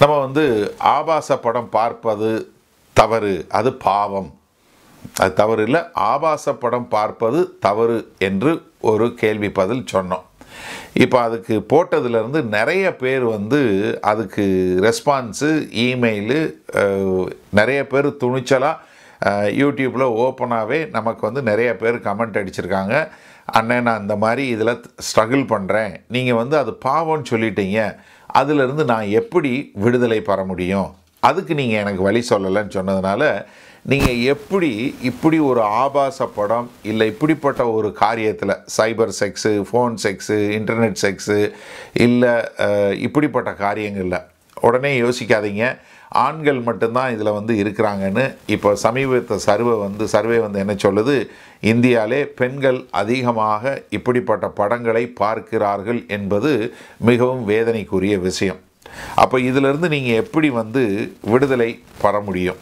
நம்ம வந்து ஆபாச படம் பார்ப்பது தவறு அது பாவம் அது தவறு இல்லை ஆபாச படம் பார்ப்பது தவறு என்று ஒரு கேள்வி பதில் சொன்னோம் இப்போ அதுக்கு போட்டதுலேருந்து நிறைய பேர் வந்து அதுக்கு ரெஸ்பான்ஸு இமெயிலு நிறைய பேர் துணிச்சலாக யூடியூப்பில் ஓப்பனாகவே நமக்கு வந்து நிறைய பேர் கமெண்ட் அடிச்சிருக்காங்க அண்ணன் நான் இந்த மாதிரி இதில் ஸ்ட்ரகிள் பண்ணுறேன் நீங்கள் வந்து அது பாவம்னு சொல்லிட்டீங்க அதிலிருந்து நான் எப்படி விடுதலை பெற முடியும் அதுக்கு நீங்கள் எனக்கு வழி சொல்லலைன்னு சொன்னதுனால நீங்கள் எப்படி இப்படி ஒரு ஆபாச படம் இல்லை இப்படிப்பட்ட ஒரு காரியத்தில் cyber sex phone sex internet sex இல்லை இப்படிப்பட்ட காரியங்களில் உடனே யோசிக்காதீங்க ஆண்கள் மட்டும்தான் இதில் வந்து இருக்கிறாங்கன்னு இப்போ சமீபத்தை சர்வே வந்து சர்வே வந்து என்ன சொல்லுது இந்தியாவிலே பெண்கள் அதிகமாக இப்படிப்பட்ட படங்களை பார்க்கிறார்கள் என்பது மிகவும் வேதனைக்குரிய விஷயம் அப்போ இதிலிருந்து நீங்கள் எப்படி வந்து விடுதலை பெற முடியும்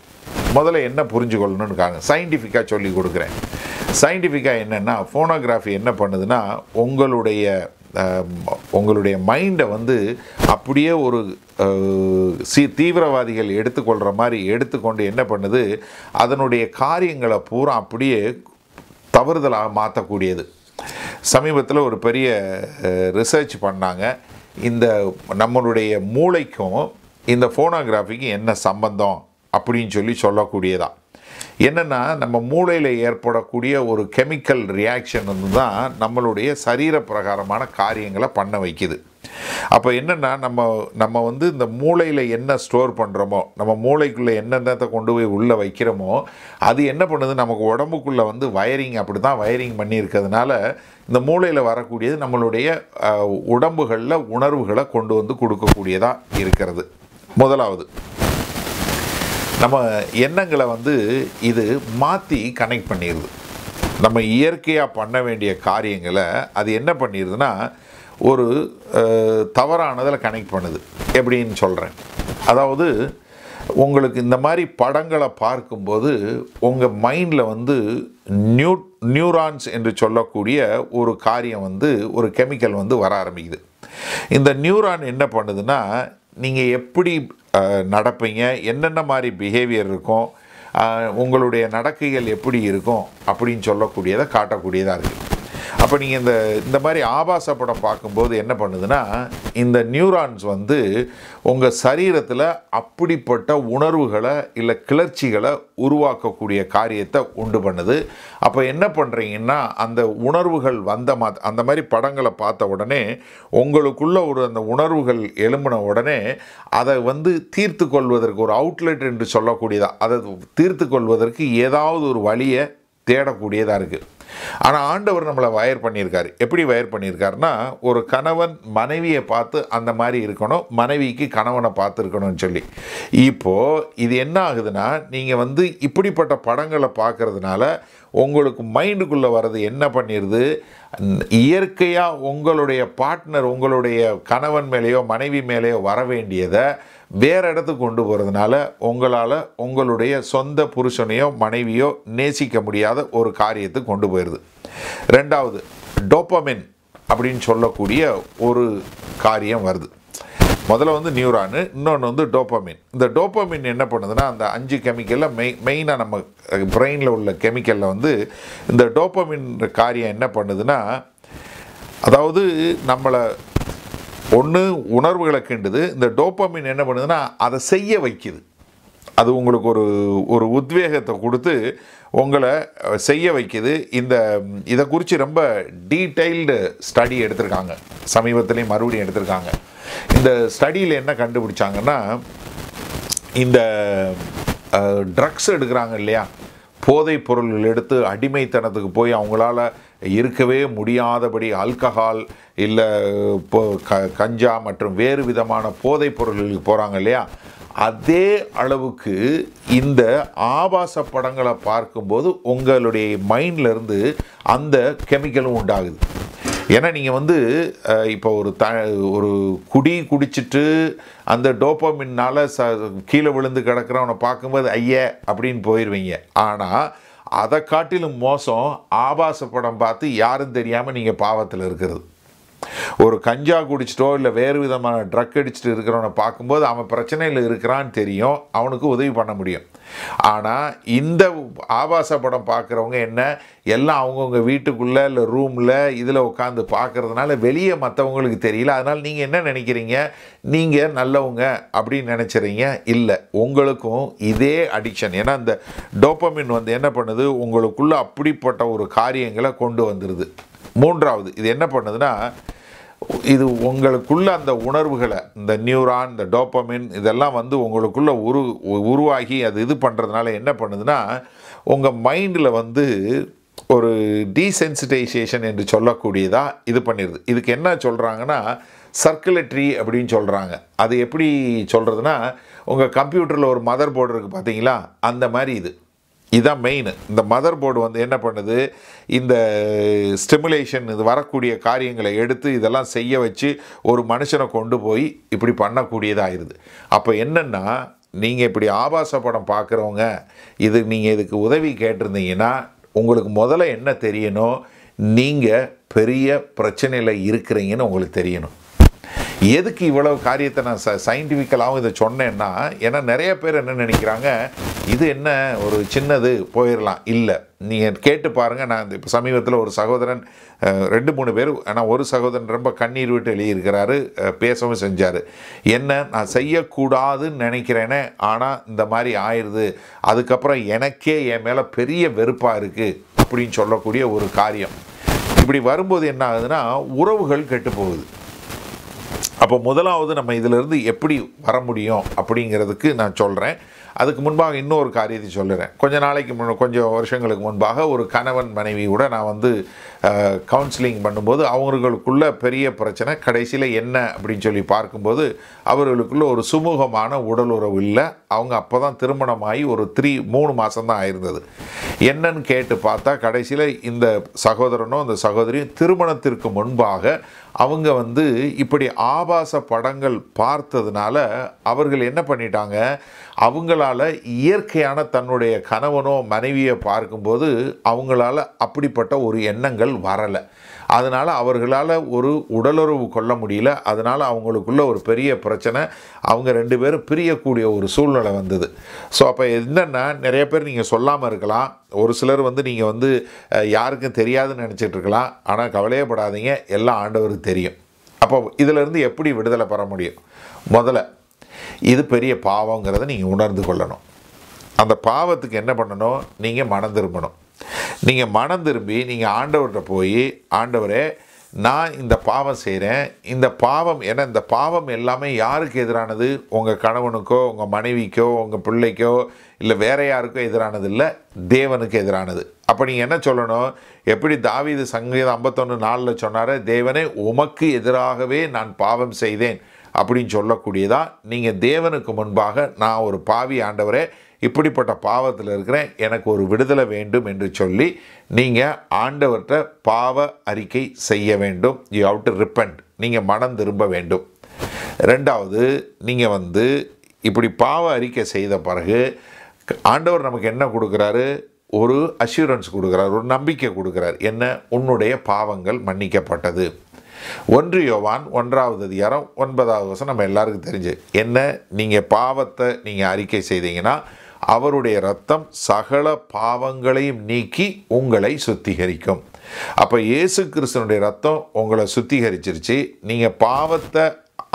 முதல்ல என்ன புரிஞ்சுக்கொள்ளணும்னு இருக்காங்க சயின்டிஃபிக்காக சொல்லி கொடுக்குறேன் சயின்டிஃபிக்காக என்னென்னா ஃபோனோகிராஃபி என்ன பண்ணுதுன்னா உங்களுடைய உங்களுடைய மைண்டை வந்து அப்படியே ஒரு சீ தீவிரவாதிகள் எடுத்துக்கொள்கிற மாதிரி எடுத்துக்கொண்டு என்ன பண்ணுது அதனுடைய காரியங்களை பூரா அப்படியே தவறுதலாக மாற்றக்கூடியது சமீபத்தில் ஒரு பெரிய ரிசர்ச் பண்ணாங்க இந்த நம்மளுடைய மூளைக்கும் இந்த ஃபோனோகிராஃபிக்கும் என்ன சம்பந்தம் அப்படின்னு சொல்லி சொல்லக்கூடியதான் என்னென்னா நம்ம மூளையில் ஏற்படக்கூடிய ஒரு கெமிக்கல் ரியாக்ஷன் வந்து தான் நம்மளுடைய சரீர பிரகாரமான காரியங்களை பண்ண வைக்குது அப்போ என்னென்னா நம்ம நம்ம வந்து இந்த மூளையில் என்ன ஸ்டோர் பண்ணுறோமோ நம்ம மூளைக்குள்ளே என்னென்னத்தை கொண்டு போய் உள்ளே வைக்கிறோமோ அது என்ன பண்ணுது நமக்கு உடம்புக்குள்ளே வந்து வயரிங் அப்படி தான் வயரிங் பண்ணியிருக்கிறதுனால இந்த மூளையில் வரக்கூடியது நம்மளுடைய உடம்புகளில் உணர்வுகளை கொண்டு வந்து கொடுக்கக்கூடியதாக இருக்கிறது முதலாவது நம்ம எண்ணங்களை வந்து இது மாற்றி கனெக்ட் பண்ணிடுது நம்ம இயற்கையாக பண்ண வேண்டிய காரியங்களை அது என்ன பண்ணிடுதுன்னா ஒரு தவறானதில் கனெக்ட் பண்ணுது எப்படின்னு சொல்கிறேன் அதாவது உங்களுக்கு இந்த மாதிரி படங்களை பார்க்கும்போது உங்கள் மைண்டில் வந்து நியூ நியூரான்ஸ் என்று சொல்லக்கூடிய ஒரு காரியம் வந்து ஒரு கெமிக்கல் வந்து வர ஆரம்பிக்குது இந்த நியூரான் என்ன பண்ணுதுன்னா நீங்கள் எப்படி நடப்பீங்க என்னென்ன மாதிரி பிஹேவியர் இருக்கும் உங்களுடைய நடக்கைகள் எப்படி இருக்கும் அப்படின்னு சொல்லக்கூடியதை காட்டக்கூடியதாக இருக்குது அப்போ நீங்கள் இந்த இந்த மாதிரி ஆபாச படம் பார்க்கும்போது என்ன பண்ணுதுன்னா இந்த நியூரான்ஸ் வந்து உங்கள் சரீரத்தில் அப்படிப்பட்ட உணர்வுகளை இல்லை கிளர்ச்சிகளை உருவாக்கக்கூடிய காரியத்தை உண்டு பண்ணுது அப்போ என்ன பண்ணுறீங்கன்னா அந்த உணர்வுகள் வந்த மா அந்த மாதிரி படங்களை பார்த்த உடனே உங்களுக்குள்ள ஒரு அந்த உணர்வுகள் எலும்பின உடனே அதை வந்து தீர்த்து கொள்வதற்கு ஒரு அவுட்லெட் என்று சொல்லக்கூடியதாக அதை தீர்த்து கொள்வதற்கு ஏதாவது ஒரு வழியை தேடக்கூடியதாக இருக்குது ஆனால் ஆண்டவர் நம்மளை வயர் பண்ணியிருக்காரு எப்படி வயர் பண்ணியிருக்காருனா ஒரு கணவன் மனைவியை பார்த்து அந்த மாதிரி இருக்கணும் மனைவிக்கு கணவனை பார்த்துருக்கணும்னு சொல்லி இப்போது இது என்ன ஆகுதுன்னா நீங்கள் வந்து இப்படிப்பட்ட படங்களை பார்க்குறதுனால உங்களுக்கு மைண்டுக்குள்ளே வர்றது என்ன பண்ணிடுது இயற்கையாக உங்களுடைய பார்ட்னர் உங்களுடைய கணவன் மேலேயோ மனைவி மேலேயோ வர வேண்டியதை வேறு இடத்துக்கு கொண்டு போகிறதுனால உங்களால் உங்களுடைய சொந்த புருஷனையோ மனைவியோ நேசிக்க முடியாத ஒரு காரியத்துக்கு கொண்டு போயிடுது ரெண்டாவது டோப்பமின் அப்படின்னு சொல்லக்கூடிய ஒரு காரியம் வருது முதல்ல வந்து நியூரானு இன்னொன்று வந்து டோப்பமின் இந்த டோப்பமின் என்ன பண்ணுதுன்னா அந்த அஞ்சு கெமிக்கலில் மெய் மெயினாக நம்ம பிரெயினில் உள்ள கெமிக்கலில் வந்து இந்த டோப்பமின் காரியம் என்ன பண்ணுதுன்னா அதாவது நம்மளை ஒன்று உணர்வுகளை கிண்டுது இந்த டோப்பமின் என்ன பண்ணுதுன்னா அதை செய்ய வைக்குது அது உங்களுக்கு ஒரு ஒரு உத்வேகத்தை கொடுத்து உங்களை செய்ய வைக்குது இந்த இதை குறித்து ரொம்ப டீட்டெயில்டு ஸ்டடி எடுத்திருக்காங்க சமீபத்துலேயும் மறுபடியும் எடுத்திருக்காங்க இந்த ஸ்டடியில் என்ன கண்டுபிடிச்சாங்கன்னா இந்த ட்ரக்ஸ் எடுக்கிறாங்க இல்லையா போதைப் பொருள்கள் எடுத்து அடிமைத்தனத்துக்கு போய் அவங்களால இருக்கவே முடியாதபடி ஆல்கஹால் இல்லை க கஞ்சா மற்றும் வேறு விதமான போதைப் பொருள்களுக்கு போகிறாங்க இல்லையா அதே அளவுக்கு இந்த ஆபாச படங்களை பார்க்கும்போது உங்களுடைய மைண்ட்லேருந்து அந்த கெமிக்கலும் உண்டாகுது ஏன்னா நீங்கள் வந்து இப்போ ஒரு த ஒரு குடி குடிச்சிட்டு அந்த டோப்போமின்னால் ச கீழே விழுந்து கிடக்கிறவனை பார்க்கும்போது ஐய அப்படின்னு போயிடுவீங்க ஆனால் அதை காட்டிலும் மோசம் ஆபாச படம் பார்த்து யாரும் தெரியாமல் நீங்கள் பாவத்தில் இருக்கிறது ஒரு கஞ்சா குடிச்சிட்டோ இல்லை வேறு விதமான ட்ரக் அடிச்சுட்டு இருக்கிறவனை பார்க்கும்போது அவன் பிரச்சனையில் இருக்கிறான்னு தெரியும் அவனுக்கு உதவி பண்ண முடியும் ஆனால் இந்த ஆபாச படம் பார்க்குறவங்க என்ன எல்லாம் அவங்கவுங்க வீட்டுக்குள்ளே இல்லை ரூமில் இதில் உட்காந்து பார்க்குறதுனால வெளியே மற்றவங்களுக்கு தெரியல அதனால் நீங்கள் என்ன நினைக்கிறீங்க நீங்கள் நல்லவங்க அப்படின்னு நினச்சிறீங்க இல்லை உங்களுக்கும் இதே அடிக்ஷன் ஏன்னா இந்த டோப்பமின் வந்து என்ன பண்ணுது உங்களுக்குள்ளே அப்படிப்பட்ட ஒரு காரியங்களை கொண்டு வந்துடுது மூன்றாவது இது என்ன பண்ணுதுன்னா இது உங்களுக்குள்ள அந்த உணர்வுகளை இந்த நியூரான் இந்த டோப்பமின் இதெல்லாம் வந்து உங்களுக்குள்ளே உரு உருவாகி அது இது பண்ணுறதுனால என்ன பண்ணுதுன்னா உங்கள் மைண்டில் வந்து ஒரு டீசென்சிட்டைசேஷன் என்று சொல்லக்கூடியதாக இது பண்ணிடுது இதுக்கு என்ன சொல்கிறாங்கன்னா சர்க்குலேட்ரி அப்படின்னு சொல்கிறாங்க அது எப்படி சொல்கிறதுனா உங்கள் கம்ப்யூட்டரில் ஒரு மதர் போர்டு இருக்குது பார்த்தீங்களா அந்த மாதிரி இது இதுதான் மெயின் இந்த மதர் போர்டு வந்து என்ன பண்ணுது இந்த ஸ்டிமுலேஷன் இது வரக்கூடிய காரியங்களை எடுத்து இதெல்லாம் செய்ய வச்சு ஒரு மனுஷனை கொண்டு போய் இப்படி பண்ணக்கூடியதாகிடுது அப்போ என்னென்னா நீங்கள் இப்படி ஆபாச படம் பார்க்குறவங்க இது நீங்கள் இதுக்கு உதவி கேட்டிருந்தீங்கன்னா உங்களுக்கு முதல்ல என்ன தெரியணும் நீங்கள் பெரிய பிரச்சனையில் இருக்கிறீங்கன்னு உங்களுக்கு தெரியணும் எதுக்கு இவ்வளவு காரியத்தை நான் ச சயின்டிஃபிக்கலாகவும் இதை சொன்னேன்னா ஏன்னா நிறைய பேர் என்ன நினைக்கிறாங்க இது என்ன ஒரு சின்னது போயிடலாம் இல்லை நீங்கள் கேட்டு பாருங்கள் நான் இப்போ சமீபத்தில் ஒரு சகோதரன் ரெண்டு மூணு பேர் ஆனால் ஒரு சகோதரன் ரொம்ப கண்ணீர் விட்டு எழுதியிருக்கிறாரு பேசவும் செஞ்சார் என்ன நான் செய்யக்கூடாதுன்னு நினைக்கிறேனே ஆனால் இந்த மாதிரி ஆயிடுது அதுக்கப்புறம் எனக்கே என் மேலே பெரிய வெறுப்பாக இருக்குது அப்படின்னு சொல்லக்கூடிய ஒரு காரியம் இப்படி வரும்போது என்ன ஆகுதுன்னா உறவுகள் கெட்டு போகுது அப்போ முதலாவது நம்ம இதிலிருந்து எப்படி வர முடியும் அப்படிங்கிறதுக்கு நான் சொல்கிறேன் அதுக்கு முன்பாக இன்னொரு காரியத்தை சொல்லுறேன் கொஞ்சம் நாளைக்கு முன் கொஞ்சம் வருஷங்களுக்கு முன்பாக ஒரு கணவன் மனைவி கூட நான் வந்து கவுன்சிலிங் பண்ணும்போது அவங்களுக்குள்ள பெரிய பிரச்சனை கடைசியில் என்ன அப்படின்னு சொல்லி பார்க்கும்போது அவர்களுக்குள்ள ஒரு சுமூகமான உடல் உறவு இல்லை அவங்க அப்போ தான் திருமணமாகி ஒரு த்ரீ மூணு மாதம்தான் ஆயிருந்தது என்னன்னு கேட்டு பார்த்தா கடைசியில் இந்த சகோதரனும் அந்த சகோதரியும் திருமணத்திற்கு முன்பாக அவங்க வந்து இப்படி ஆபாச படங்கள் பார்த்ததுனால அவர்கள் என்ன பண்ணிட்டாங்க அவங்களால இயற்கையான தன்னுடைய கணவனோ மனைவியை பார்க்கும்போது அவங்களால அப்படிப்பட்ட ஒரு எண்ணங்கள் வரலை அதனால் அவர்களால் ஒரு உடலுறவு கொள்ள முடியல அதனால் அவங்களுக்குள்ள ஒரு பெரிய பிரச்சனை அவங்க ரெண்டு பேரும் பிரியக்கூடிய ஒரு சூழ்நிலை வந்தது ஸோ அப்போ என்னென்னா நிறைய பேர் நீங்கள் சொல்லாமல் இருக்கலாம் ஒரு சிலர் வந்து நீங்கள் வந்து யாருக்கும் தெரியாதுன்னு நினச்சிட்டு இருக்கலாம் ஆனால் கவலையப்படாதீங்க எல்லாம் ஆண்டவருக்கு தெரியும் அப்போ இதிலிருந்து எப்படி விடுதலை பெற முடியும் முதல்ல இது பெரிய பாவங்கிறத நீங்கள் உணர்ந்து கொள்ளணும் அந்த பாவத்துக்கு என்ன பண்ணணும் நீங்கள் மனம் திரும்பணும் நீங்கள் மனம் திரும்பி நீங்கள் ஆண்டவர்கிட்ட போய் ஆண்டவரே நான் இந்த பாவம் செய்கிறேன் இந்த பாவம் ஏன்னா இந்த பாவம் எல்லாமே யாருக்கு எதிரானது உங்கள் கணவனுக்கோ உங்கள் மனைவிக்கோ உங்கள் பிள்ளைக்கோ இல்லை வேற யாருக்கோ எதிரானது இல்லை தேவனுக்கு எதிரானது அப்போ நீங்கள் என்ன சொல்லணும் எப்படி தாவிது சங்கீதம் ஐம்பத்தொன்று நாளில் சொன்னார் தேவனே உமக்கு எதிராகவே நான் பாவம் செய்தேன் அப்படின்னு சொல்லக்கூடியதா நீங்கள் தேவனுக்கு முன்பாக நான் ஒரு பாவி ஆண்டவரே இப்படிப்பட்ட பாவத்தில் இருக்கிறேன் எனக்கு ஒரு விடுதலை வேண்டும் என்று சொல்லி நீங்கள் ஆண்டவர்கிட்ட பாவ அறிக்கை செய்ய வேண்டும் யூ ஹவ் டு ரிப்பண்ட் நீங்கள் மனம் திரும்ப வேண்டும் ரெண்டாவது நீங்கள் வந்து இப்படி பாவ அறிக்கை செய்த பிறகு ஆண்டவர் நமக்கு என்ன கொடுக்குறாரு ஒரு அஷூரன்ஸ் கொடுக்குறார் ஒரு நம்பிக்கை கொடுக்குறார் என்ன உன்னுடைய பாவங்கள் மன்னிக்கப்பட்டது ஒன்று யோவான் ஒன்றாவது அதிகாரம் ஒன்பதாவது வருஷம் நம்ம எல்லாருக்கும் தெரிஞ்சு என்ன நீங்கள் பாவத்தை நீங்கள் அறிக்கை செய்தீங்கன்னா அவருடைய ரத்தம் சகல பாவங்களையும் நீக்கி உங்களை சுத்திகரிக்கும் அப்போ இயேசு கிறிஸ்தனுடைய ரத்தம் உங்களை சுத்திகரிச்சிருச்சு நீங்கள் பாவத்தை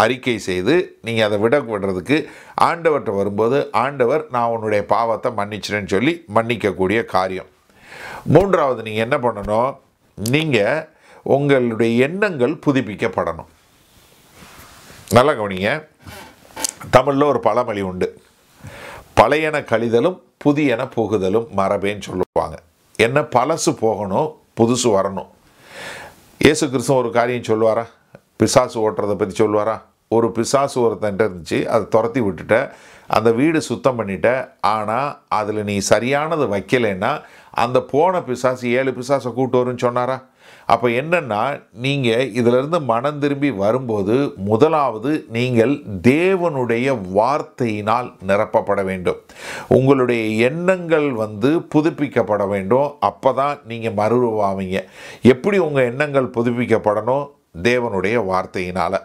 அறிக்கை செய்து நீங்கள் அதை விட விடுறதுக்கு ஆண்டவர்கிட்ட வரும்போது ஆண்டவர் நான் உன்னுடைய பாவத்தை மன்னிச்சிறேன்னு சொல்லி மன்னிக்கக்கூடிய காரியம் மூன்றாவது நீங்கள் என்ன பண்ணணும் நீங்கள் உங்களுடைய எண்ணங்கள் புதுப்பிக்கப்படணும் நல்ல கவனிங்க தமிழில் ஒரு பழமொழி உண்டு பழையன கழிதலும் புதியன புகுதலும் மரபேன்னு சொல்லுவாங்க என்ன பழசு போகணும் புதுசு வரணும் இயேசு கிறிஸ்துவ ஒரு காரியம் சொல்லுவாரா பிசாசு ஓட்டுறதை பற்றி சொல்லுவாரா ஒரு பிசாசு ஒருத்தன்ட்டு இருந்துச்சு அதை துரத்தி விட்டுட்ட அந்த வீடு சுத்தம் பண்ணிட்ட ஆனால் அதில் நீ சரியானது வைக்கலைன்னா அந்த போன பிசாசு ஏழு பிசாசை கூட்டு வரும்னு சொன்னாரா அப்போ என்னென்னா நீங்கள் இதிலிருந்து மனம் திரும்பி வரும்போது முதலாவது நீங்கள் தேவனுடைய வார்த்தையினால் நிரப்பப்பட வேண்டும் உங்களுடைய எண்ணங்கள் வந்து புதுப்பிக்கப்பட வேண்டும் அப்போ தான் நீங்கள் மறுவாவீங்க எப்படி உங்கள் எண்ணங்கள் புதுப்பிக்கப்படணும் தேவனுடைய வார்த்தையினால்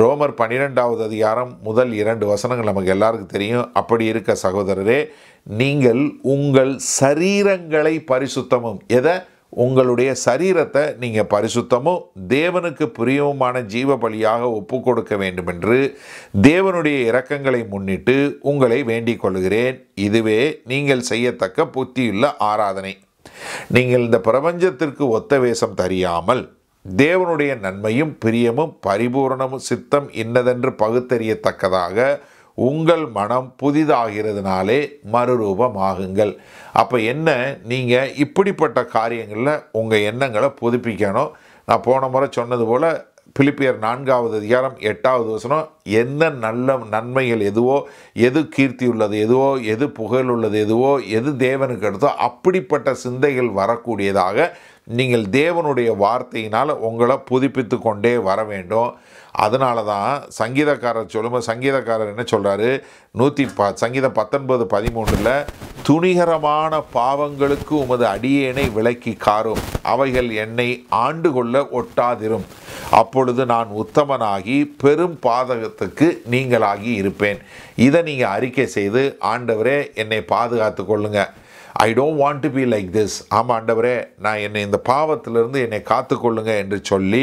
ரோமர் பன்னிரெண்டாவது அதிகாரம் முதல் இரண்டு வசனங்கள் நமக்கு எல்லாருக்கும் தெரியும் அப்படி இருக்க சகோதரரே நீங்கள் உங்கள் சரீரங்களை பரிசுத்தமும் எதை உங்களுடைய சரீரத்தை நீங்கள் பரிசுத்தமும் தேவனுக்கு பிரியவுமான ஜீவ பலியாக ஒப்பு கொடுக்க வேண்டுமென்று தேவனுடைய இரக்கங்களை முன்னிட்டு உங்களை வேண்டிக் கொள்கிறேன் இதுவே நீங்கள் செய்யத்தக்க புத்தியுள்ள ஆராதனை நீங்கள் இந்த பிரபஞ்சத்திற்கு ஒத்த வேஷம் தெரியாமல் தேவனுடைய நன்மையும் பிரியமும் பரிபூரணமும் சித்தம் இன்னதென்று பகுத்தறியத்தக்கதாக உங்கள் மனம் புதிதாகிறதுனாலே மறுரூபமாகுங்கள் அப்போ என்ன நீங்கள் இப்படிப்பட்ட காரியங்களில் உங்கள் எண்ணங்களை புதுப்பிக்கணும் நான் போன முறை சொன்னது போல் பிலிப்பியர் நான்காவது அதிகாரம் எட்டாவது வசனம் எந்த நல்ல நன்மைகள் எதுவோ எது கீர்த்தி உள்ளது எதுவோ எது புகழ் உள்ளது எதுவோ எது தேவனுக்கு எடுத்தோ அப்படிப்பட்ட சிந்தைகள் வரக்கூடியதாக நீங்கள் தேவனுடைய வார்த்தையினால் உங்களை புதுப்பித்து கொண்டே வர வேண்டும் அதனால தான் சங்கீதக்காரர் சொல்லும்போது சங்கீதக்காரர் என்ன சொல்கிறாரு நூற்றி ப சங்கீதம் பத்தொன்பது பதிமூன்றில் துணிகரமான பாவங்களுக்கு உமது அடியேனை விலக்கி காரும் அவைகள் என்னை ஆண்டு கொள்ள ஒட்டாதிரும் அப்பொழுது நான் உத்தமனாகி பெரும் பாதகத்துக்கு நீங்களாகி இருப்பேன் இதை நீங்கள் அறிக்கை செய்து ஆண்டவரே என்னை பாதுகாத்து கொள்ளுங்கள் I don't want to be like this ஆமாம் ஆண்டவரே நான் என்னை இந்த பாவத்திலிருந்து என்னை காத்துக்கொள்ளுங்க என்று சொல்லி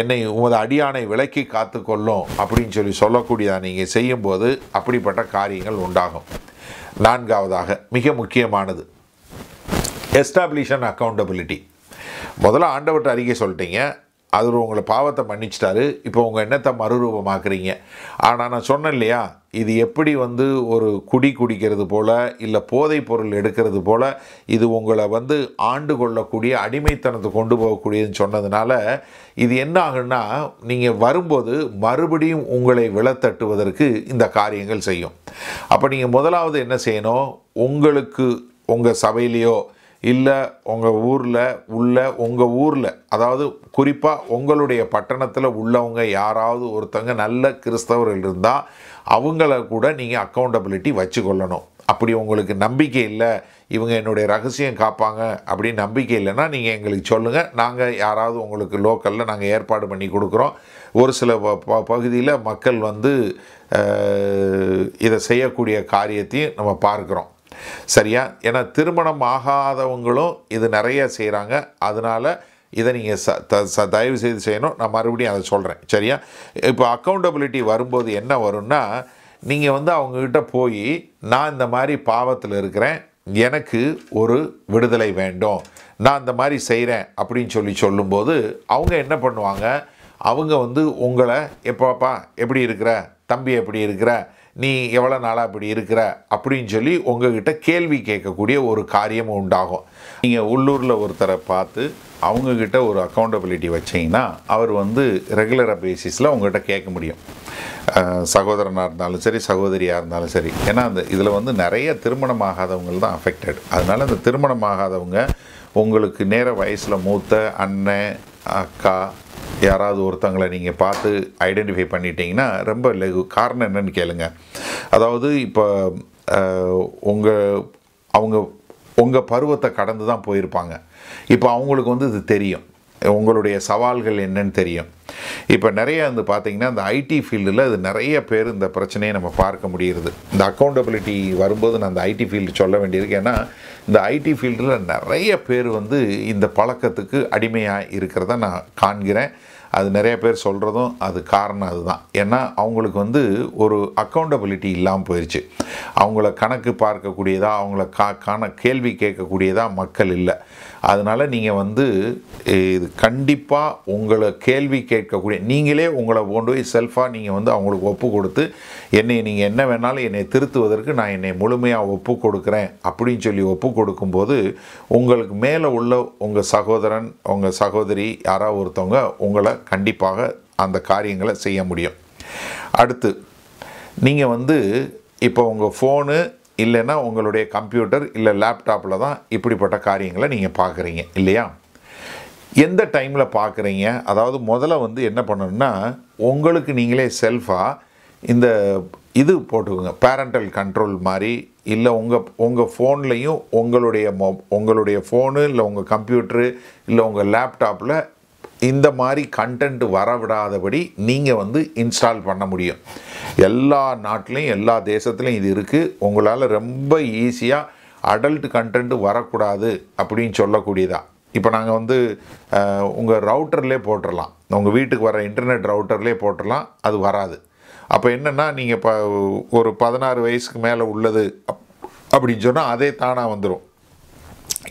என்னை உமது அடியானை விலக்கி காத்துக்கொள்ளும் அப்படின்னு சொல்லி சொல்லக்கூடியதாக நீங்கள் செய்யும்போது அப்படிப்பட்ட காரியங்கள் உண்டாகும் நான்காவதாக மிக முக்கியமானது எஸ்டாப்ளிஷன் அக்கௌண்டபிலிட்டி முதல்ல ஆண்டவர்கிட்ட அறிக்கை சொல்லிட்டீங்க அது உங்களை பாவத்தை மன்னிச்சிட்டாரு இப்போ உங்கள் எண்ணத்தை மறுரூபமாக்குறீங்க ஆனால் நான் சொன்னேன் இல்லையா இது எப்படி வந்து ஒரு குடி குடிக்கிறது போல் இல்லை போதைப் பொருள் எடுக்கிறது போல் இது உங்களை வந்து ஆண்டு கொள்ளக்கூடிய அடிமைத்தனத்தை கொண்டு போகக்கூடியதுன்னு சொன்னதுனால இது என்ன ஆகுன்னா நீங்கள் வரும்போது மறுபடியும் உங்களை விளத்தட்டுவதற்கு இந்த காரியங்கள் செய்யும் அப்போ நீங்கள் முதலாவது என்ன செய்யணும் உங்களுக்கு உங்கள் சபையிலேயோ இல்லை உங்கள் ஊரில் உள்ள உங்கள் ஊரில் அதாவது குறிப்பாக உங்களுடைய பட்டணத்தில் உள்ளவங்க யாராவது ஒருத்தவங்க நல்ல கிறிஸ்தவர்கள் இருந்தால் அவங்கள கூட நீங்கள் அக்கௌண்டபிலிட்டி வச்சுக்கொள்ளணும் அப்படி உங்களுக்கு நம்பிக்கை இல்லை இவங்க என்னுடைய ரகசியம் காப்பாங்க அப்படின்னு நம்பிக்கை இல்லைன்னா நீங்கள் எங்களுக்கு சொல்லுங்கள் நாங்கள் யாராவது உங்களுக்கு லோக்கலில் நாங்கள் ஏற்பாடு பண்ணி கொடுக்குறோம் ஒரு சில ப பகுதியில் மக்கள் வந்து இதை செய்யக்கூடிய காரியத்தையும் நம்ம பார்க்குறோம் சரியா ஏன்னா திருமணம் ஆகாதவங்களும் இது நிறைய செய்கிறாங்க அதனால் இதை நீங்கள் ச த ச தயவு செய்து செய்யணும் நான் மறுபடியும் அதை சொல்கிறேன் சரியா இப்போ அக்கௌண்டபிலிட்டி வரும்போது என்ன வரும்னா நீங்கள் வந்து அவங்கக்கிட்ட போய் நான் இந்த மாதிரி பாவத்தில் இருக்கிறேன் எனக்கு ஒரு விடுதலை வேண்டும் நான் இந்த மாதிரி செய்கிறேன் அப்படின்னு சொல்லி சொல்லும்போது அவங்க என்ன பண்ணுவாங்க அவங்க வந்து உங்களை எப்போப்பா எப்படி இருக்கிற தம்பி எப்படி இருக்கிற நீ எவ்வளோ நாளாக அப்படி இருக்கிற அப்படின்னு சொல்லி உங்ககிட்ட கேள்வி கேட்கக்கூடிய ஒரு காரியமும் உண்டாகும் நீங்கள் உள்ளூரில் ஒருத்தரை பார்த்து அவங்கக்கிட்ட ஒரு அக்கௌண்டபிலிட்டி வச்சிங்கன்னா அவர் வந்து ரெகுலராக பேசிஸில் உங்கள்கிட்ட கேட்க முடியும் சகோதரனாக இருந்தாலும் சரி சகோதரியாக இருந்தாலும் சரி ஏன்னா அந்த இதில் வந்து நிறைய திருமணமாகாதவங்க தான் அஃபெக்டட் அதனால் அந்த திருமணமாகாதவங்க உங்களுக்கு நேர வயசில் மூத்த அண்ணன் அக்கா யாராவது ஒருத்தங்களை நீங்கள் பார்த்து ஐடென்டிஃபை பண்ணிட்டீங்கன்னா ரொம்ப லகு காரணம் என்னன்னு கேளுங்க அதாவது இப்போ உங்கள் அவங்க உங்கள் பருவத்தை கடந்து தான் போயிருப்பாங்க இப்போ அவங்களுக்கு வந்து இது தெரியும் உங்களுடைய சவால்கள் என்னன்னு தெரியும் இப்போ நிறைய வந்து பார்த்திங்கன்னா அந்த ஐடி ஃபீல்டில் அது நிறைய பேர் இந்த பிரச்சனையை நம்ம பார்க்க முடியுது இந்த அக்கௌண்டபிலிட்டி வரும்போது நான் அந்த ஐடி ஃபீல்டு சொல்ல வேண்டியிருக்கு ஏன்னா இந்த ஐடி ஃபீல்டில் நிறைய பேர் வந்து இந்த பழக்கத்துக்கு அடிமையாக இருக்கிறத நான் காண்கிறேன் அது நிறைய பேர் சொல்கிறதும் அது காரணம் அதுதான் ஏன்னா அவங்களுக்கு வந்து ஒரு அக்கௌண்டபிலிட்டி இல்லாமல் போயிடுச்சு அவங்கள கணக்கு பார்க்கக்கூடியதாக அவங்கள கா காண கேள்வி கேட்கக்கூடியதாக மக்கள் இல்லை அதனால் நீங்கள் வந்து இது கண்டிப்பாக உங்களை கேள்வி கேட்கக்கூடிய நீங்களே உங்களை கொண்டு போய் செல்ஃபாக நீங்கள் வந்து அவங்களுக்கு ஒப்பு கொடுத்து என்னை நீங்கள் என்ன வேணாலும் என்னை திருத்துவதற்கு நான் என்னை முழுமையாக ஒப்பு கொடுக்குறேன் அப்படின்னு சொல்லி ஒப்பு கொடுக்கும்போது உங்களுக்கு மேலே உள்ள உங்கள் சகோதரன் உங்கள் சகோதரி யாராவது ஒருத்தவங்க உங்களை கண்டிப்பாக அந்த காரியங்களை செய்ய முடியும் அடுத்து நீங்கள் வந்து இப்போ உங்கள் ஃபோனு இல்லைன்னா உங்களுடைய கம்ப்யூட்டர் இல்லை லேப்டாப்பில் தான் இப்படிப்பட்ட காரியங்களை நீங்கள் பார்க்குறீங்க இல்லையா எந்த டைமில் பார்க்குறீங்க அதாவது முதல்ல வந்து என்ன பண்ணணும்னா உங்களுக்கு நீங்களே செல்ஃபாக இந்த இது போட்டுக்கோங்க பேரண்டல் கண்ட்ரோல் மாதிரி இல்லை உங்கள் உங்கள் ஃபோன்லேயும் உங்களுடைய மொ உங்களுடைய ஃபோனு இல்லை உங்கள் கம்ப்யூட்ரு இல்லை உங்கள் லேப்டாப்பில் இந்த மாதிரி கண்டென்ட் வரவிடாதபடி நீங்கள் வந்து இன்ஸ்டால் பண்ண முடியும் எல்லா நாட்டிலையும் எல்லா தேசத்துலேயும் இது இருக்குது உங்களால் ரொம்ப ஈஸியாக அடல்ட் கண்டென்ட் வரக்கூடாது அப்படின்னு சொல்லக்கூடியதாக இப்போ நாங்கள் வந்து உங்கள் ரவுட்டர்லேயே போட்டுடலாம் உங்கள் வீட்டுக்கு வர இன்டர்நெட் ரவுட்டர்லேயே போட்டுடலாம் அது வராது அப்போ என்னென்னா நீங்கள் இப்போ ஒரு பதினாறு வயசுக்கு மேலே உள்ளது அப்படின்னு சொன்னால் அதே தானாக வந்துடும்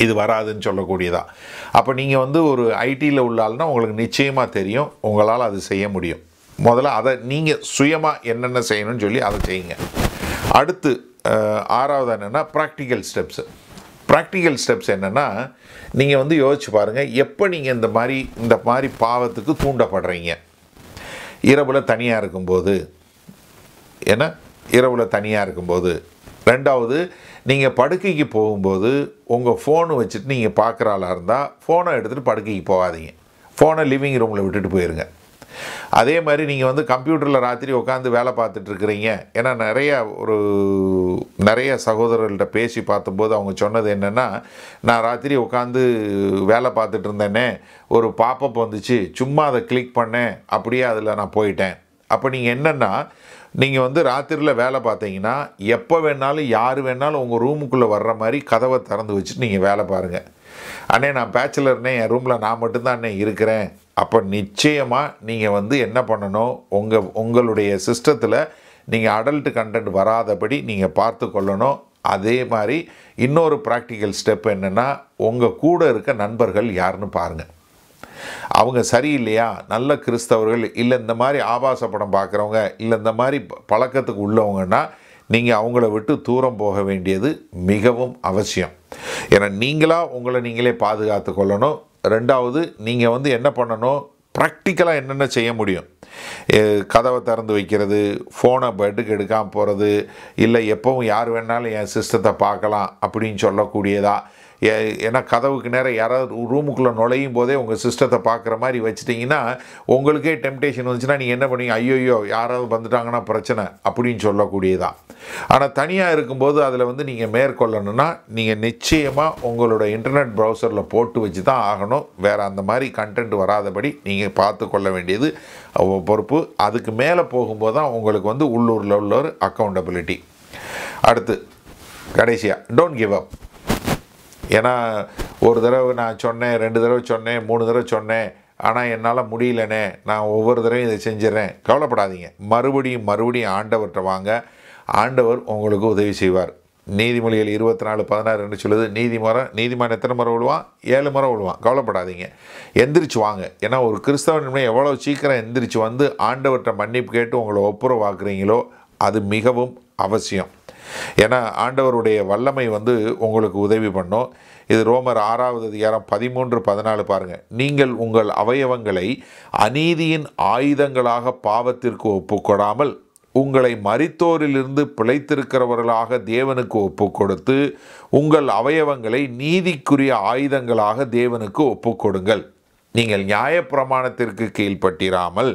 இது வராதுன்னு சொல்லக்கூடியதா அப்போ நீங்கள் வந்து ஒரு ஐடியில் உள்ள உங்களுக்கு நிச்சயமாக தெரியும் உங்களால் அது செய்ய முடியும் முதல்ல அதை நீங்கள் சுயமாக என்னென்ன செய்யணும்னு சொல்லி அதை செய்யுங்க அடுத்து ஆறாவது என்னென்னா ப்ராக்டிக்கல் ஸ்டெப்ஸு ப்ராக்டிக்கல் ஸ்டெப்ஸ் என்னென்னா நீங்கள் வந்து யோசிச்சு பாருங்கள் எப்போ நீங்கள் இந்த மாதிரி இந்த மாதிரி பாவத்துக்கு தூண்டப்படுறீங்க இரவில் தனியாக இருக்கும்போது ஏன்னா இரவில் தனியாக இருக்கும்போது ரெண்டாவது நீங்கள் படுக்கைக்கு போகும்போது உங்கள் ஃபோனு வச்சுட்டு நீங்கள் பார்க்குற ஆளாக இருந்தால் ஃபோனை எடுத்துகிட்டு படுக்கைக்கு போகாதீங்க ஃபோனை லிவிங் ரூமில் விட்டுட்டு போயிருங்க அதே மாதிரி நீங்கள் வந்து கம்ப்யூட்டரில் ராத்திரி உட்காந்து வேலை பார்த்துட்ருக்குறீங்க ஏன்னா நிறையா ஒரு நிறைய சகோதரர்கள்ட்ட பேசி பார்த்தபோது அவங்க சொன்னது என்னென்னா நான் ராத்திரி உட்காந்து வேலை பார்த்துட்டு இருந்தேனே ஒரு பாப்பப் வந்துச்சு சும்மா அதை கிளிக் பண்ணேன் அப்படியே அதில் நான் போயிட்டேன் அப்போ நீங்கள் என்னென்னா நீங்கள் வந்து ராத்திரியில் வேலை பார்த்தீங்கன்னா எப்போ வேணாலும் யார் வேணாலும் உங்கள் ரூமுக்குள்ளே வர்ற மாதிரி கதவை திறந்து வச்சுட்டு நீங்கள் வேலை பாருங்கள் அண்ணே நான் பேச்சுலர்னே என் ரூமில் நான் மட்டும்தான் அண்ணே இருக்கிறேன் அப்போ நிச்சயமாக நீங்கள் வந்து என்ன பண்ணணும் உங்கள் உங்களுடைய சிஸ்டத்தில் நீங்கள் அடல்ட் கண்டென்ட் வராதபடி நீங்கள் பார்த்து கொள்ளணும் அதே மாதிரி இன்னொரு ப்ராக்டிக்கல் ஸ்டெப் என்னென்னா உங்கள் கூட இருக்க நண்பர்கள் யாருன்னு பாருங்கள் அவங்க சரியில்லையா நல்ல கிறிஸ்தவர்கள் இல்லை இந்த மாதிரி ஆபாச படம் பார்க்குறவங்க இல்லை இந்த மாதிரி பழக்கத்துக்கு உள்ளவங்கன்னா நீங்கள் அவங்கள விட்டு தூரம் போக வேண்டியது மிகவும் அவசியம் ஏன்னா நீங்களாக உங்களை நீங்களே பாதுகாத்து கொள்ளணும் ரெண்டாவது நீங்கள் வந்து என்ன பண்ணணும் ப்ராக்டிக்கலாக என்னென்ன செய்ய முடியும் கதவை திறந்து வைக்கிறது ஃபோனை பெட்டுக்கு எடுக்காமல் போகிறது இல்லை எப்போவும் யார் வேணாலும் என் சிஸ்டத்தை பார்க்கலாம் அப்படின்னு சொல்லக்கூடியதாக ஏன்னா கதவுக்கு நேரம் யாராவது ரூமுக்குள்ளே நுழையும் போதே உங்கள் சிஸ்டத்தை பார்க்குற மாதிரி வச்சுட்டிங்கன்னா உங்களுக்கே டெம்டேஷன் வந்துச்சுன்னா நீங்கள் என்ன பண்ணுவீங்க ஐயோயோ யாராவது வந்துட்டாங்கன்னா பிரச்சனை அப்படின்னு சொல்லக்கூடியதான் ஆனால் தனியாக இருக்கும்போது அதில் வந்து நீங்கள் மேற்கொள்ளணும்னா நீங்கள் நிச்சயமாக உங்களோட இன்டர்நெட் ப்ரௌசரில் போட்டு வச்சு தான் ஆகணும் வேறு அந்த மாதிரி கண்டென்ட் வராதபடி நீங்கள் பார்த்து கொள்ள வேண்டியது பொறுப்பு அதுக்கு மேலே போகும்போது தான் உங்களுக்கு வந்து உள்ளூரில் உள்ள ஒரு அக்கௌண்டபிலிட்டி அடுத்து கடைசியாக டோன்ட் கிவ் அப் ஏன்னா ஒரு தடவை நான் சொன்னேன் ரெண்டு தடவை சொன்னேன் மூணு தடவை சொன்னேன் ஆனால் என்னால் முடியலனே நான் ஒவ்வொரு தடவையும் இதை செஞ்சிடறேன் கவலைப்படாதீங்க மறுபடியும் மறுபடியும் ஆண்டவர்கிட்ட வாங்க ஆண்டவர் உங்களுக்கு உதவி செய்வார் நீதிமொழிகள் இருபத்தி நாலு பதினாறுன்னு சொல்லுது நீதிமரம் நீதிமன்றம் எத்தனை முறை விழுவான் ஏழு முறை விழுவான் கவலைப்படாதீங்க எந்திரிச்சு வாங்க ஏன்னா ஒரு கிறிஸ்தவன் எவ்வளோ சீக்கிரம் எந்திரிச்சு வந்து ஆண்டவர்கிட்ட மன்னிப்பு கேட்டு உங்களை ஒப்புரவாக்குறீங்களோ அது மிகவும் அவசியம் ஏன்னா ஆண்டவருடைய வல்லமை வந்து உங்களுக்கு உதவி பண்ணும் இது ரோமர் ஆறாவது அதிகாரம் பதிமூன்று பதினாலு பாருங்கள் நீங்கள் உங்கள் அவயவங்களை அநீதியின் ஆயுதங்களாக பாவத்திற்கு ஒப்புக்கொடாமல் உங்களை மறித்தோரிலிருந்து பிழைத்திருக்கிறவர்களாக தேவனுக்கு ஒப்பு கொடுத்து உங்கள் அவயவங்களை நீதிக்குரிய ஆயுதங்களாக தேவனுக்கு ஒப்புக்கொடுங்கள் நீங்கள் நியாயப்பிரமாணத்திற்கு கீழ்ப்பட்டிராமல்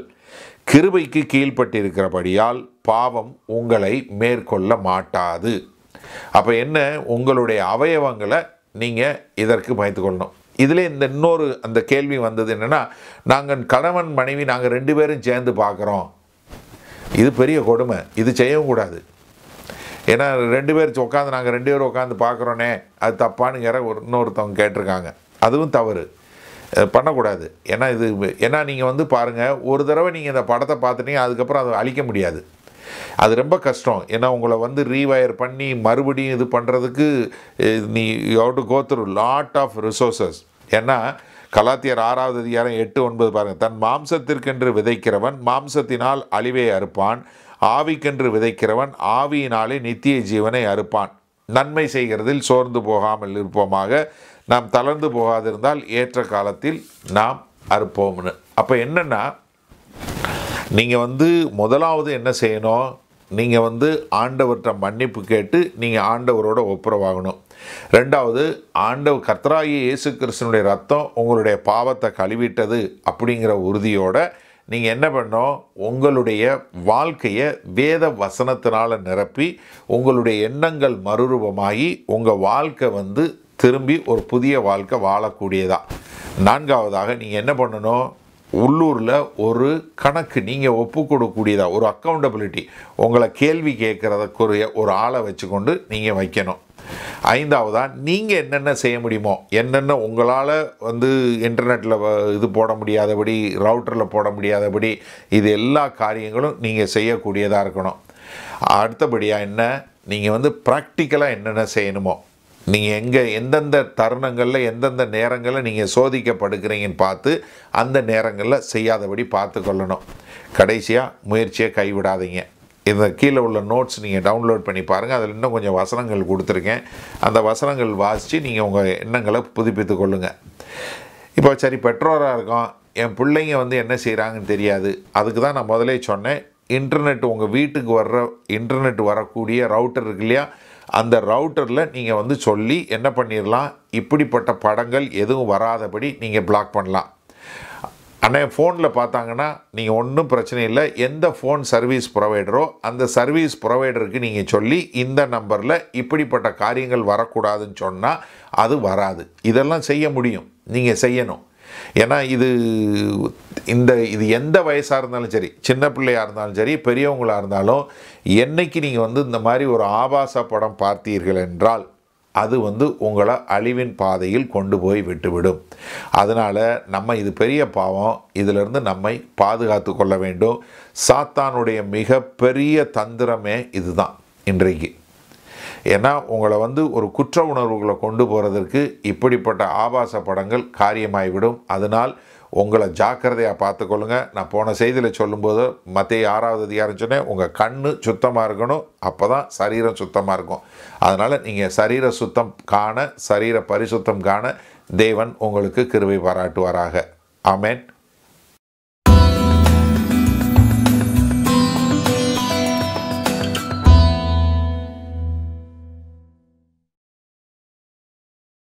கிருபைக்கு கீழ்ப்பட்டிருக்கிறபடியால் பாவம் உங்களை மேற்கொள்ள மாட்டாது அப்போ என்ன உங்களுடைய அவயவங்களை நீங்கள் இதற்கு கொள்ளணும் இதில் இந்த இன்னொரு அந்த கேள்வி வந்தது என்னென்னா நாங்கள் கணவன் மனைவி நாங்கள் ரெண்டு பேரும் சேர்ந்து பார்க்குறோம் இது பெரிய கொடுமை இது செய்யவும் கூடாது ஏன்னா ரெண்டு பேர் உட்காந்து நாங்கள் ரெண்டு பேரும் உட்காந்து பார்க்குறோன்னே அது தப்பானுங்கிற ஒரு இன்னொருத்தவங்க கேட்டிருக்காங்க அதுவும் தவறு பண்ணக்கூடாது ஏன்னா இது ஏன்னா நீங்கள் வந்து பாருங்கள் ஒரு தடவை நீங்கள் இந்த படத்தை பார்த்துட்டீங்க அதுக்கப்புறம் அதை அழிக்க முடியாது அது ரொம்ப கஷ்டம் ஏன்னா உங்களை வந்து ரீவயர் பண்ணி மறுபடியும் இது பண்ணுறதுக்கு நீ you to go through lot of resources ஏன்னா கலாத்தியர் ஆறாவது அதிகாரம் எட்டு ஒன்பது பாருங்கள் தன் மாம்சத்திற்கென்று விதைக்கிறவன் மாம்சத்தினால் அழிவை அறுப்பான் ஆவிக்கென்று விதைக்கிறவன் ஆவியினாலே நித்திய ஜீவனை அறுப்பான் நன்மை செய்கிறதில் சோர்ந்து போகாமல் இருப்போமாக நாம் தளர்ந்து போகாதிருந்தால் ஏற்ற காலத்தில் நாம் அறுப்போம்னு அப்போ என்னென்னா நீங்கள் வந்து முதலாவது என்ன செய்யணும் நீங்கள் வந்து ஆண்டவர்கிட்ட மன்னிப்பு கேட்டு நீங்கள் ஆண்டவரோட ஒப்புரவாகணும் ரெண்டாவது ஆண்டவர் கர்த்தராகி இயேசு கிருஷ்ணனுடைய ரத்தம் உங்களுடைய பாவத்தை கழுவிட்டது அப்படிங்கிற உறுதியோடு நீங்கள் என்ன பண்ணோம் உங்களுடைய வாழ்க்கையை வேத வசனத்தினால் நிரப்பி உங்களுடைய எண்ணங்கள் மறுரூபமாகி உங்கள் வாழ்க்கை வந்து திரும்பி ஒரு புதிய வாழ்க்கை வாழக்கூடியதா நான்காவதாக நீங்கள் என்ன பண்ணணும் உள்ளூரில் ஒரு கணக்கு நீங்கள் ஒப்பு கொடுக்கக்கூடியதாக ஒரு அக்கௌண்டபிலிட்டி உங்களை கேள்வி கேட்குறதுக்குரிய ஒரு ஆளை வச்சுக்கொண்டு நீங்கள் வைக்கணும் ஐந்தாவதாக நீங்கள் என்னென்ன செய்ய முடியுமோ என்னென்ன உங்களால் வந்து இன்டர்நெட்டில் இது போட முடியாதபடி ரவுட்டரில் போட முடியாதபடி இது எல்லா காரியங்களும் நீங்கள் செய்யக்கூடியதாக இருக்கணும் அடுத்தபடியாக என்ன நீங்கள் வந்து ப்ராக்டிக்கலாக என்னென்ன செய்யணுமோ நீங்கள் எங்கே எந்தெந்த தருணங்களில் எந்தெந்த நேரங்களில் நீங்கள் சோதிக்கப்படுக்கிறீங்கன்னு பார்த்து அந்த நேரங்களில் செய்யாதபடி பார்த்து கொள்ளணும் கடைசியாக முயற்சியை கைவிடாதீங்க இந்த கீழே உள்ள நோட்ஸ் நீங்கள் டவுன்லோட் பண்ணி பாருங்கள் அதில் இன்னும் கொஞ்சம் வசனங்கள் கொடுத்துருக்கேன் அந்த வசனங்கள் வாசித்து நீங்கள் உங்கள் எண்ணங்களை புதுப்பித்து கொள்ளுங்கள் இப்போ சரி பெற்றோராக இருக்கும் என் பிள்ளைங்க வந்து என்ன செய்கிறாங்கன்னு தெரியாது அதுக்கு தான் நான் முதலே சொன்னேன் இன்டர்நெட் உங்கள் வீட்டுக்கு வர்ற இன்டர்நெட் வரக்கூடிய ரவுட்டர் இருக்கு இல்லையா அந்த ரவுட்டரில் நீங்கள் வந்து சொல்லி என்ன பண்ணிடலாம் இப்படிப்பட்ட படங்கள் எதுவும் வராதபடி நீங்கள் பிளாக் பண்ணலாம் ஆனால் ஃபோனில் பார்த்தாங்கன்னா நீங்கள் ஒன்றும் பிரச்சனை இல்லை எந்த ஃபோன் சர்வீஸ் ப்ரொவைடரோ அந்த சர்வீஸ் ப்ரொவைடருக்கு நீங்கள் சொல்லி இந்த நம்பரில் இப்படிப்பட்ட காரியங்கள் வரக்கூடாதுன்னு சொன்னால் அது வராது இதெல்லாம் செய்ய முடியும் நீங்கள் செய்யணும் ஏன்னா இது இந்த இது எந்த வயசாக இருந்தாலும் சரி சின்ன பிள்ளையாக இருந்தாலும் சரி பெரியவங்களாக இருந்தாலும் என்றைக்கு நீங்கள் வந்து இந்த மாதிரி ஒரு ஆபாச படம் பார்த்தீர்கள் என்றால் அது வந்து உங்களை அழிவின் பாதையில் கொண்டு போய் விட்டுவிடும் அதனால் நம்ம இது பெரிய பாவம் இதிலிருந்து நம்மை பாதுகாத்து கொள்ள வேண்டும் சாத்தானுடைய மிகப்பெரிய தந்திரமே இதுதான் இன்றைக்கு ஏன்னா உங்களை வந்து ஒரு குற்ற உணர்வுகளை கொண்டு போகிறதற்கு இப்படிப்பட்ட ஆபாச படங்கள் காரியமாகிவிடும் அதனால் உங்களை ஜாக்கிரதையாக பார்த்துக்கொள்ளுங்க நான் போன செய்தியில் சொல்லும்போது மற்ற ஆறாவது அதிகாரம் சொன்னேன் உங்கள் கண் சுத்தமாக இருக்கணும் அப்போ தான் சரீரம் சுத்தமாக இருக்கும் அதனால் நீங்கள் சரீர சுத்தம் காண சரீர பரிசுத்தம் காண தேவன் உங்களுக்கு கிருவை பாராட்டுவாராக ஆமேன்